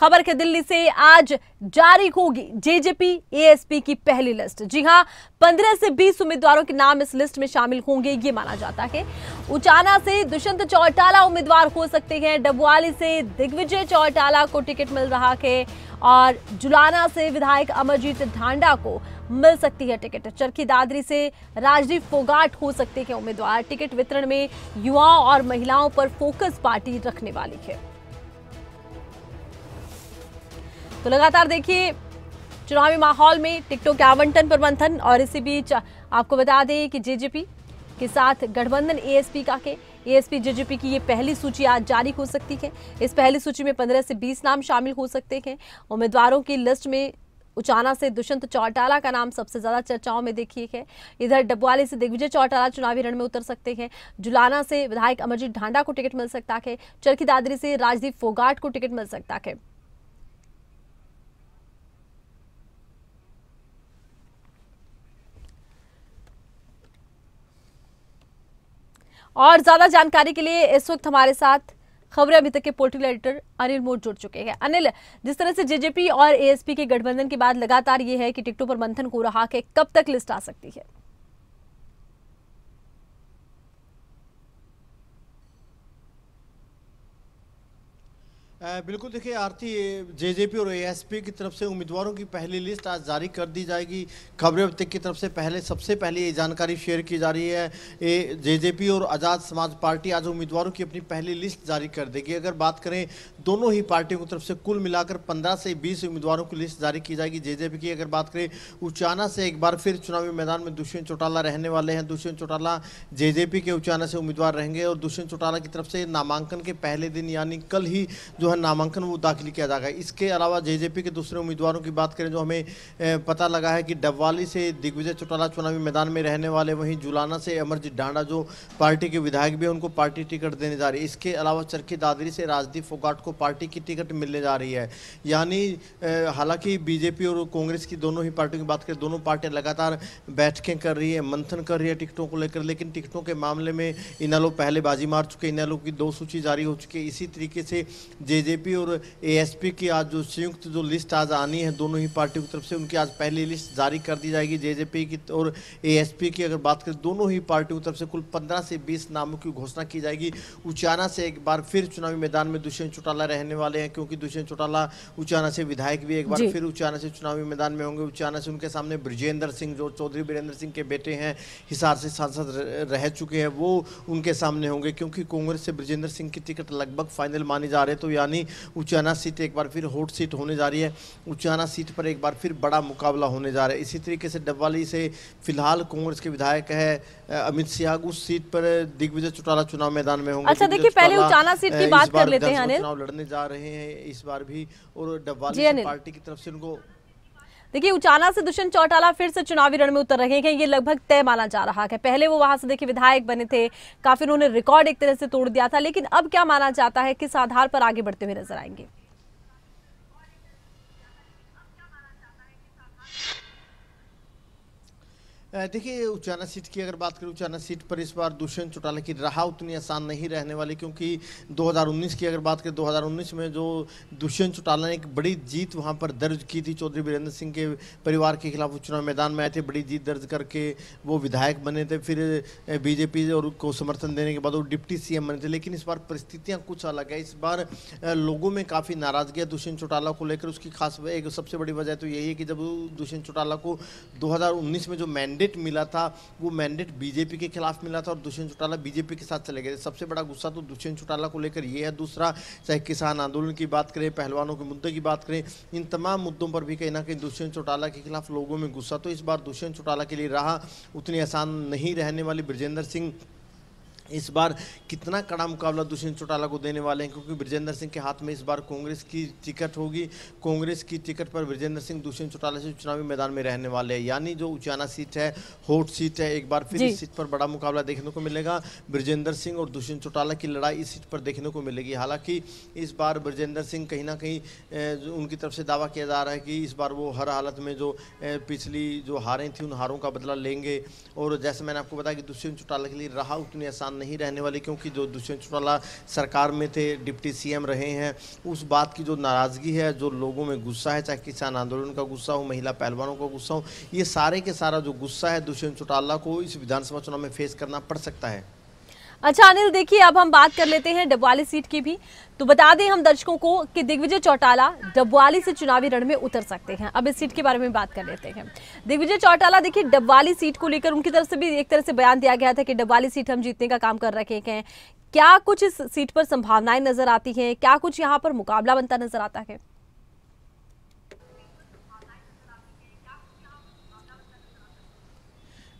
खबर है दिल्ली से आज जारी होगी जेजेपी एएसपी की पहली लिस्ट जी हां 15 से 20 उम्मीदवारों के नाम इस लिस्ट में शामिल होंगे ये माना जाता है उचाना से दुष्यंत चौटाला उम्मीदवार हो सकते हैं डबवाली से दिग्विजय चौटाला को टिकट मिल रहा है और जुलाना से विधायक अमरजीत ढांडा को मिल सकती है टिकट चरखी दादरी से राजदीप फोगाट हो सकते हैं उम्मीदवार टिकट वितरण में युवाओं और महिलाओं पर फोकस पार्टी रखने वाली है तो लगातार देखिए चुनावी माहौल में टिकटों के आवंटन पर मंथन और इसी बीच आपको बता दें कि जेजेपी के साथ गठबंधन एएसपी का के एएसपी जेजेपी की ये पहली सूची आज जारी हो सकती है इस पहली सूची में 15 से 20 नाम शामिल हो सकते हैं उम्मीदवारों की लिस्ट में उचाना से दुष्यंत चौटाला का नाम सबसे ज्यादा चर्चाओं में देखिए है इधर डबवाली से दिग्विजय चौटाला चुनावी रण में उतर सकते हैं जुलाना से विधायक अमरजीत ढांडा को टिकट मिल सकता है चरखी दादरी से राजदीप फोगाट को टिकट मिल सकता है और ज़्यादा जानकारी के लिए इस वक्त हमारे साथ खबरें अभी तक के पोर्टल एडिटर अनिल मोट जुड़ चुके हैं अनिल जिस तरह से जेजेपी और एएसपी के गठबंधन के बाद लगातार ये है कि टिकटों पर मंथन हो रहा है कब तक लिस्ट आ सकती है बिल्कुल देखिए आरती जेजेपी और एएसपी की तरफ से उम्मीदवारों की पहली लिस्ट आज जारी कर दी जाएगी खबरें अब तक की तरफ से पहले सबसे पहले ये जानकारी शेयर की जा रही है ए जेजेपी और आज़ाद समाज पार्टी आज उम्मीदवारों की अपनी पहली लिस्ट जारी कर देगी अगर बात करें दोनों ही पार्टियों की तरफ से कुल मिलाकर पंद्रह से बीस उम्मीदवारों की लिस्ट जारी की जाएगी जे की अगर बात करें उचाना से एक बार फिर चुनावी मैदान में दुष्यंत चौटाला रहने वाले हैं दुष्यंत चौटाला जे के उचाना से उम्मीदवार रहेंगे और दुष्यंत चौटाला की तरफ से नामांकन के पहले दिन यानी कल ही जो है नामांकन वो दाखिल किया जाएगा इसके अलावा जेजेपी के दूसरे उम्मीदवारों की बात करें जो हमें पता लगा है कि डबवाली से दिग्विजय चौटाला चुनावी मैदान में रहने वाले वहीं जुलाना से अमरजीत डांडा जो पार्टी के विधायक भी हैं उनको पार्टी टिकट देने जा रही है इसके अलावा चरखी दादरी से राजदीप फोगाट को पार्टी की टिकट मिलने जा रही है यानी हालांकि बीजेपी और कांग्रेस की दोनों ही पार्टियों की बात करें दोनों पार्टियाँ लगातार बैठकें कर रही है मंथन कर रही है टिकटों को लेकर लेकिन टिकटों के मामले में इनैलो पहले बाजी मार चुके इनैलो की दो सूची जारी हो चुकी है इसी तरीके से जे जेजेपी और एएसपी की आज जो संयुक्त जो लिस्ट आज आनी है दोनों ही पार्टियों की तरफ से उनकी आज पहली लिस्ट जारी कर दी जाएगी जेजेपी की और एएसपी की अगर बात करें दोनों ही पार्टियों की तरफ से कुल पंद्रह से बीस नामों की घोषणा की जाएगी उचाना से एक बार फिर चुनावी मैदान में दुष्यंत चौटाला रहने वाले हैं क्योंकि दुष्यंत चौटाला उचाना से विधायक भी एक बार फिर उचाना से चुनावी मैदान में होंगे उचाना से उनके सामने ब्रजेंद्र सिंह जो चौधरी बीरेंद्र सिंह के बेटे हैं हिसार से सांसद रह चुके हैं वो उनके सामने होंगे क्योंकि कांग्रेस से ब्रजेंद्र सिंह की टिकट लगभग फाइनल मानी जा रही है तो यानी यानी उचाना सीट एक बार फिर हॉट सीट होने जा रही है उचाना सीट पर एक बार फिर बड़ा मुकाबला होने जा रहा है इसी तरीके से डब्वाली से फिलहाल कांग्रेस के विधायक है अमित सिंह उस सीट पर दिग्विजय चौटाला चुनाव मैदान में होंगे अच्छा देखिए पहले उचाना सीट की बात कर लेते हैं चुनाव लड़ने जा रहे हैं इस बार भी और डब्वाली पार्टी की तरफ से उनको देखिए उचाना से दुष्यंत चौटाला फिर से चुनावी रण में उतर रहे हैं ये लगभग तय माना जा रहा है पहले वो वहां से देखिए विधायक बने थे काफी उन्होंने रिकॉर्ड एक तरह से तोड़ दिया था लेकिन अब क्या माना जाता है किस आधार पर आगे बढ़ते हुए नजर आएंगे देखिए उचाना सीट की अगर बात करें उचाना सीट पर इस बार दुष्यंत चौटाला की राह उतनी आसान नहीं रहने वाली क्योंकि 2019 की अगर बात करें 2019 में जो दुष्यंत चौटाला ने एक बड़ी जीत वहां पर दर्ज की थी चौधरी वीरेंद्र सिंह के परिवार के खिलाफ चुनाव मैदान में आए थे बड़ी जीत दर्ज करके वो विधायक बने थे फिर बीजेपी और को समर्थन देने के बाद वो डिप्टी सी बने थे लेकिन इस बार परिस्थितियाँ कुछ अलग है इस बार लोगों में काफ़ी नाराज़गी है दुष्यंत चौटाला को लेकर उसकी खास एक सबसे बड़ी वजह तो यही है कि जब दुष्यंत चौटाला को दो में जो मैंडेट मैंडेट मिला था वो मैंडेट बीजेपी के खिलाफ मिला था और दुष्यंत चौटाला बीजेपी के साथ चले गए सबसे बड़ा गुस्सा तो दुष्यंत चौटाला को लेकर ये है दूसरा चाहे किसान आंदोलन की बात करें पहलवानों के मुद्दे की बात करें इन तमाम मुद्दों पर भी कहीं ना कहीं दुष्यंत चौटाला के खिलाफ लोगों में गुस्सा तो इस बार दुष्यंत चौटाला के लिए रहा उतनी आसान नहीं रहने वाली ब्रजेंद्र सिंह इस बार कितना कड़ा मुकाबला दुष्यंत चौटाला को देने वाले हैं क्योंकि ब्रजेंद्र सिंह के हाथ में इस बार कांग्रेस की टिकट होगी कांग्रेस की टिकट पर ब्रजेंद्र सिंह दुष्यंत चौटाला से चुनावी मैदान में रहने वाले हैं यानी जो उचाना सीट है होट सीट है एक बार फिर इस सीट पर बड़ा मुकाबला देखने को मिलेगा ब्रजेंद्र सिंह और दुष्यंत चौटाला की लड़ाई इस सीट पर देखने को मिलेगी हालांकि इस बार ब्रजेंद्र सिंह कहीं ना कहीं उनकी तरफ से दावा किया जा रहा है कि इस बार वो हर हालत में जो पिछली जो हारें थी उन हारों का बदला लेंगे और जैसे मैंने आपको बताया कि दुष्यंत चौटाला के लिए रहा उतनी आसान नहीं रहने वाली क्योंकि जो दुष्यंत चौटाला सरकार में थे डिप्टी सीएम रहे हैं उस बात की जो नाराज़गी है जो लोगों में गुस्सा है चाहे किसान आंदोलन का गुस्सा हो महिला पहलवानों का गुस्सा हो ये सारे के सारा जो गुस्सा है दुष्यंत चौटाला को इस विधानसभा चुनाव में फेस करना पड़ सकता है अच्छा अनिल देखिए अब हम बात कर लेते हैं डबवाली सीट की भी तो बता दें हम दर्शकों को कि दिग्विजय चौटाला डबवाली से चुनावी रण में उतर सकते हैं अब इस सीट के बारे में बात कर लेते हैं दिग्विजय चौटाला देखिए डबवाली सीट को लेकर उनकी तरफ से भी एक तरह से बयान दिया गया था कि डबवाली सीट हम जीतने का काम कर रखे हैं क्या कुछ इस सीट पर संभावनाएं नजर आती हैं क्या कुछ यहाँ पर मुकाबला बनता नजर आता है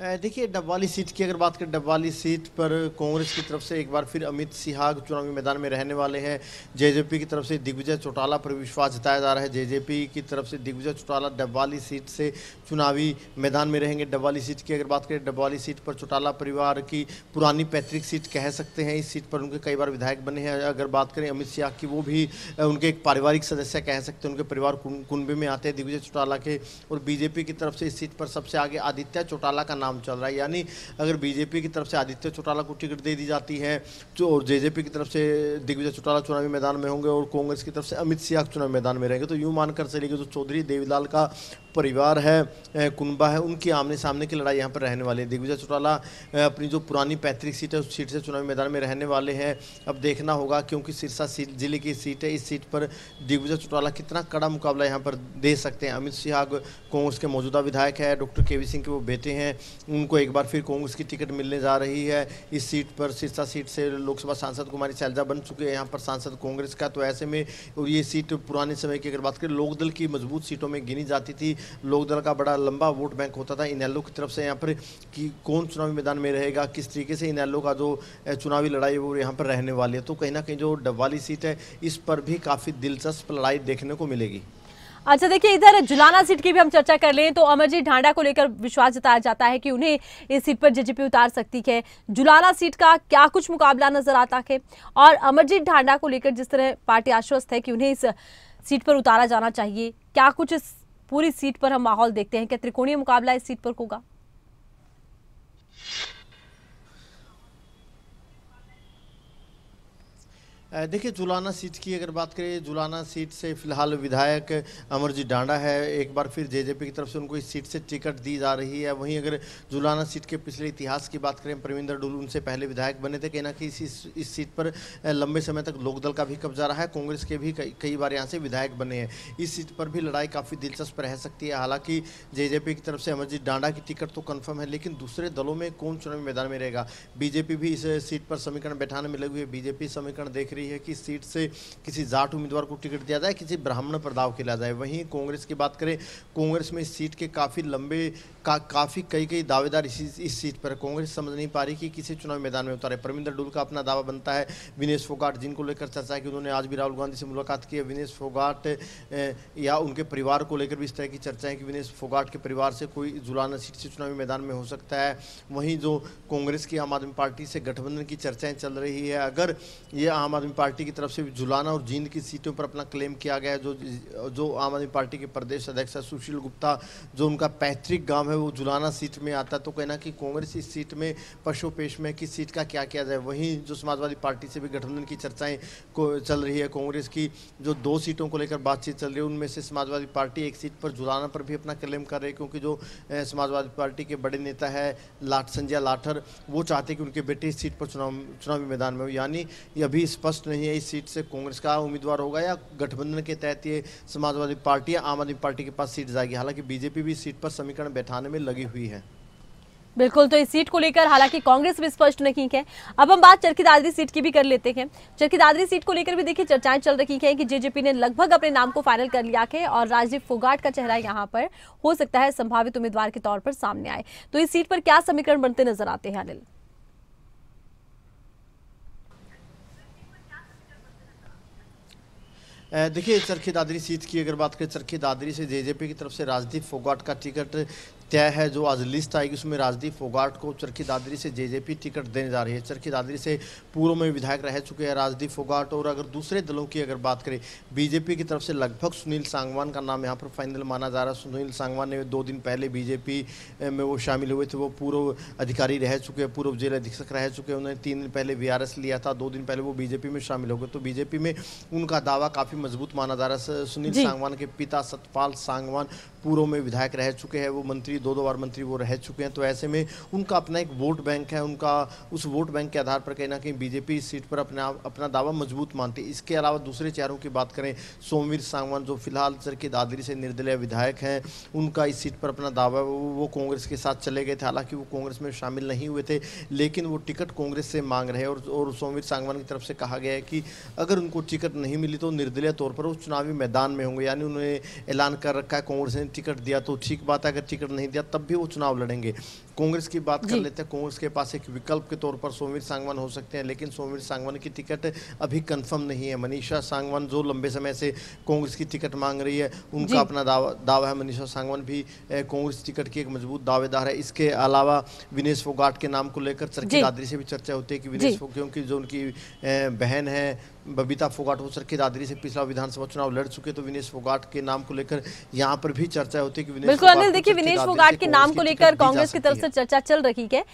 देखिए डब्वाली सीट की अगर बात करें डबवाली सीट पर कांग्रेस की तरफ से एक बार फिर अमित सिहाग चुनावी मैदान में रहने वाले हैं जेजेपी की तरफ से दिग्विजय चौटाला पर विश्वास जताया जा रहा है जेजेपी की तरफ से दिग्विजय चौटाला डब्वाली सीट से चुनावी मैदान में रहेंगे डब्वाली सीट की अगर बात करें डब्वाली सीट पर चौटाला परिवार की पुरानी पैतृक सीट कह सकते हैं इस सीट पर उनके कई बार विधायक बने हैं अगर बात करें अमित सिहाग की वो भी उनके एक पारिवारिक सदस्य कह सकते हैं उनके परिवार कुंबे में आते हैं दिग्विजय चौटाला के और बीजेपी की तरफ से इस सीट पर सबसे आगे आदित्य चौटाला का नाम चल रहा है यानी अगर बीजेपी की तरफ से आदित्य चौटाला को टिकट दे दी जाती है जो तो और जेजेपी की तरफ से दिग्विजय चौटाला चुनावी मैदान में होंगे और कांग्रेस की तरफ से अमित शाह चुनावी मैदान में रहेंगे तो यूँ मानकर कि जो चौधरी देवीलाल का परिवार है कुनबा है उनकी आमने सामने की लड़ाई यहाँ पर रहने वाली है दिग्विजय चौटाला अपनी जो पुरानी पैतृक सीट है उस सीट से चुनावी मैदान में रहने वाले हैं अब देखना होगा क्योंकि सिरसा सीट जिले की सीट है इस सीट पर दिग्विजय चौटाला कितना कड़ा मुकाबला यहाँ पर दे सकते हैं अमित शाह कांग्रेस के मौजूदा विधायक है डॉक्टर के सिंह के वो बेटे हैं उनको एक बार फिर कांग्रेस की टिकट मिलने जा रही है इस सीट पर सिरसा सीट से लोकसभा सांसद कुमारी सैलजा बन चुके हैं यहाँ पर सांसद कांग्रेस का तो ऐसे में ये सीट पुराने समय की अगर बात करें लोकदल की मजबूत सीटों में गिनी जाती थी लोकदल का बड़ा लंबा वोट बैंक होता था इनैलो की तरफ से यहाँ पर कि कौन चुनावी मैदान में रहेगा किस तरीके से इनैलो का जो चुनावी लड़ाई है वो यहाँ पर रहने वाली है तो कहीं ना कहीं जो डब्बाली सीट है इस पर भी काफ़ी दिलचस्प लड़ाई देखने को मिलेगी अच्छा देखिए इधर जुलाना सीट की भी हम चर्चा कर लें तो अमरजीत ढांडा को लेकर विश्वास जताया जाता है कि उन्हें इस सीट पर जेजेपी उतार सकती है जुलाना सीट का क्या कुछ मुकाबला नजर आता है और अमरजीत ढांडा को लेकर जिस तरह पार्टी आश्वस्त है कि उन्हें इस सीट पर उतारा जाना चाहिए क्या कुछ इस पूरी सीट पर हम माहौल देखते हैं क्या त्रिकोणीय मुकाबला इस सीट पर होगा देखिए जुलाना सीट की अगर बात करें जुलाना सीट से फिलहाल विधायक अमरजीत डांडा है एक बार फिर जेजेपी की तरफ से उनको इस सीट से टिकट दी जा रही है वहीं अगर जुलाना सीट के पिछले इतिहास की बात करें परमिंदर डुल उनसे पहले विधायक बने थे कहना कि इस इस सीट पर लंबे समय तक लोकदल का भी कब्जा रहा है कांग्रेस के भी कई कई बार यहाँ से विधायक बने हैं इस सीट पर भी लड़ाई काफ़ी दिलचस्प रह सकती है हालांकि जे की तरफ से अमरजीत डांडा की टिकट तो कन्फर्म है लेकिन दूसरे दलों में कौन चुनावी मैदान में रहेगा बीजेपी भी इस सीट पर समीकरण बैठाने में लगी हुई है बीजेपी समीकरण देख रही रही है कि सीट से किसी जाट उम्मीदवार को टिकट दिया जाए किसी ब्राह्मण पर दाव खेला जाए वहीं कांग्रेस की बात करें कांग्रेस में सीट के काफ़ी लंबे का काफ़ी कई कई दावेदार इसी इस सीट पर कांग्रेस समझ नहीं पा रही कि किसी चुनाव मैदान में उतारे परमिंदर डुल का अपना दावा बनता है विनेश फोगाट जिनको लेकर चर्चा की उन्होंने आज भी राहुल गांधी से मुलाकात की है विनेश फोगाट या उनके परिवार को लेकर भी इस तरह की चर्चा है कि विनेश फोगाट के परिवार से कोई जुलाना सीट से चुनावी मैदान में हो सकता है वहीं जो कांग्रेस की आम आदमी पार्टी से गठबंधन की चर्चाएं चल रही है अगर ये आम आदमी आदमी पार्टी की तरफ से भी जुलाना और जींद की सीटों पर अपना क्लेम किया गया जो जो आम आदमी पार्टी के प्रदेश अध्यक्ष है सुशील गुप्ता जो उनका पैतृक गांव है वो जुलाना सीट में आता तो कहना कि कांग्रेस इस सीट में पशु पेश में किस सीट का क्या किया जाए वहीं जो समाजवादी पार्टी से भी गठबंधन की चर्चाएँ चल रही है कांग्रेस की जो दो सीटों को लेकर बातचीत चल रही है उनमें से समाजवादी पार्टी एक सीट पर जुलाना पर भी अपना क्लेम कर रही है क्योंकि जो समाजवादी पार्टी के बड़े नेता है लाट संजय लाठर वो चाहते कि उनके बेटे इस सीट पर चुनाव चुनावी मैदान में हो यानी अभी स्पष्ट स्पष्ट नहीं है इस सीट से कांग्रेस का उम्मीदवार होगा या गठबंधन के तहत ये समाजवादी पार्टी या आम आदमी पार्टी के पास सीट जाएगी हालांकि बीजेपी भी सीट पर समीकरण बैठाने में लगी हुई है बिल्कुल तो इस सीट को लेकर हालांकि कांग्रेस भी स्पष्ट नहीं है अब हम बात चरखी दादरी सीट की भी कर लेते हैं चरखी दादरी सीट को लेकर भी देखिए चर्चाएं चल रही हैं कि जेजेपी ने लगभग अपने नाम को फाइनल कर लिया है और राजीव फोगाट का चेहरा यहां पर हो सकता है संभावित उम्मीदवार के तौर पर सामने आए तो इस सीट पर क्या समीकरण बनते नजर आते हैं अनिल देखिए चरखी दादरी सीट की अगर बात करें चरखी दादरी से जेजेपी की तरफ से राजदीप फोगाट का टिकट तय है जो आज लिस्ट आएगी उसमें राजदीप फोगाट को चरखी दादरी से जेजेपी टिकट देने जा रही है चरखी दादरी से पूर्व में विधायक रह चुके हैं राजदीप फोगाट और अगर दूसरे दलों की अगर बात करें बीजेपी की तरफ से लगभग सुनील सांगवान का नाम यहाँ पर फाइनल माना जा रहा है सुनील सांगवान ने दो दिन पहले बीजेपी में वो शामिल हुए थे वो पूर्व अधिकारी रह चुके हैं पूर्व जेल अधीक्षक रह चुके हैं उन्होंने तीन दिन पहले वी लिया था दो दिन पहले वो बीजेपी में शामिल हो गए तो बीजेपी में उनका दावा काफ़ी मजबूत माना जा रहा है सुनील सांगवान के पिता सतपाल सांगवान पूर्व में विधायक रह चुके हैं वो मंत्री मंत्री दो दो बार मंत्री वो रह चुके हैं तो ऐसे में उनका अपना एक वोट बैंक है उनका उस वोट बैंक के आधार पर कहीं ना कहीं बीजेपी सीट पर अपना अपना दावा मजबूत मानती हैं इसके अलावा दूसरे चेहरों की बात करें सोमवीर सांगवान जो फिलहाल सर की दादरी से निर्दलीय विधायक हैं उनका इस सीट पर अपना दावा वो, वो कांग्रेस के साथ चले गए थे हालांकि वो कांग्रेस में शामिल नहीं हुए थे लेकिन वो टिकट कांग्रेस से मांग रहे और, और सोमवीर सांगवान की तरफ से कहा गया है कि अगर उनको टिकट नहीं मिली तो निर्दलीय तौर पर वो चुनावी मैदान में होंगे यानी उन्होंने ऐलान कर रखा है कांग्रेस ने टिकट दिया तो ठीक बात है अगर टिकट नहीं नहीं दिया तब भी वो चुनाव लड़ेंगे कांग्रेस की बात कर लेते हैं कांग्रेस के पास एक विकल्प के तौर पर सोमवीर सांगवान हो सकते हैं लेकिन सोमवीर सांगवान की टिकट अभी कंफर्म नहीं है मनीषा सांगवान जो लंबे समय से कांग्रेस की टिकट मांग रही है उनका अपना दावा दावा है मनीषा सांगवान भी कांग्रेस टिकट की एक मजबूत दावेदार है इसके अलावा विनेश फोगाट के नाम को लेकर चरखी दादरी से भी चर्चा होती है कि विनेश फोग क्योंकि जो उनकी बहन है बबीता फोगाट हो सर के दादरी से पिछला विधानसभा चुनाव लड़ चुके तो विनेश फोगाट के नाम को लेकर यहाँ पर भी चर्चा होती है बिल्कुल अनिल देखिए विनेश फोगाट के नाम को लेकर कांग्रेस की तरफ से चर्चा चल रही है